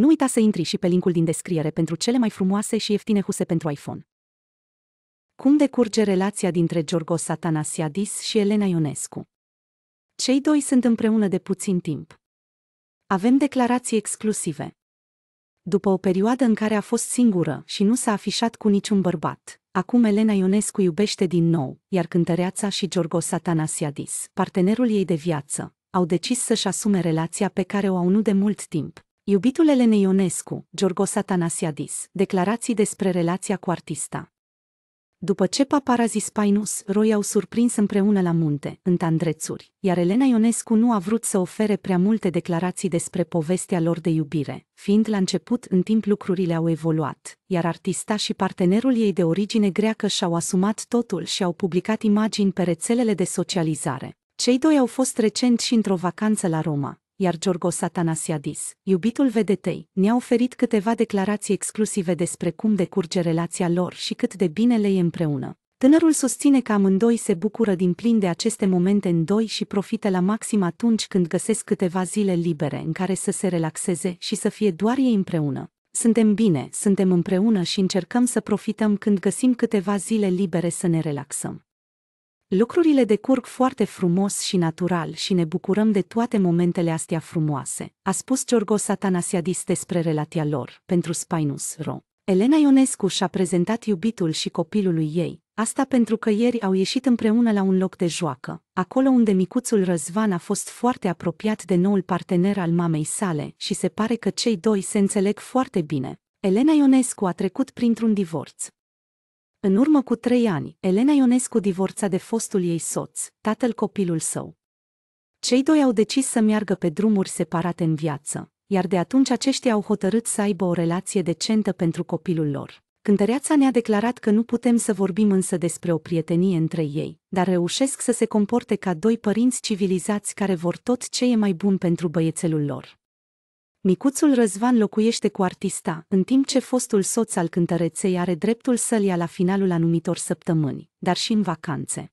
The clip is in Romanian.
Nu uita să intri și pe linkul din descriere pentru cele mai frumoase și ieftine huse pentru iPhone. Cum decurge relația dintre Giorgos Atanasiadis și Elena Ionescu? Cei doi sunt împreună de puțin timp. Avem declarații exclusive. După o perioadă în care a fost singură și nu s-a afișat cu niciun bărbat, acum Elena Ionescu iubește din nou, iar cântăreața și Giorgos Atanasiadis, partenerul ei de viață, au decis să-și asume relația pe care o au nu de mult timp, Iubitul Elene Ionescu, Giorgos Atanasiadis, declarații despre relația cu artista. După ce paparazii Spainus Roy au surprins împreună la munte, în tandrețuri, iar Elena Ionescu nu a vrut să ofere prea multe declarații despre povestea lor de iubire, fiind la început în timp lucrurile au evoluat, iar artista și partenerul ei de origine greacă și-au asumat totul și au publicat imagini pe rețelele de socializare. Cei doi au fost recent și într-o vacanță la Roma, iar Giorgos Satanasiadis, iubitul vedetei, ne-a oferit câteva declarații exclusive despre cum decurge relația lor și cât de bine le e împreună. Tânărul susține că amândoi se bucură din plin de aceste momente în doi și profită la maxim atunci când găsesc câteva zile libere în care să se relaxeze și să fie doar ei împreună. Suntem bine, suntem împreună și încercăm să profităm când găsim câteva zile libere să ne relaxăm. Lucrurile decurg foarte frumos și natural și ne bucurăm de toate momentele astea frumoase, a spus Giorgos Atanasiadis despre relația lor, pentru Spinus Ro. Elena Ionescu și-a prezentat iubitul și copilului ei, asta pentru că ieri au ieșit împreună la un loc de joacă, acolo unde micuțul Răzvan a fost foarte apropiat de noul partener al mamei sale și se pare că cei doi se înțeleg foarte bine. Elena Ionescu a trecut printr-un divorț, în urmă cu trei ani, Elena Ionescu divorța de fostul ei soț, tatăl copilul său. Cei doi au decis să meargă pe drumuri separate în viață, iar de atunci aceștia au hotărât să aibă o relație decentă pentru copilul lor. Cântăreața ne-a declarat că nu putem să vorbim însă despre o prietenie între ei, dar reușesc să se comporte ca doi părinți civilizați care vor tot ce e mai bun pentru băiețelul lor. Micuțul Răzvan locuiește cu artista, în timp ce fostul soț al cântăreței are dreptul să-l ia la finalul anumitor săptămâni, dar și în vacanțe.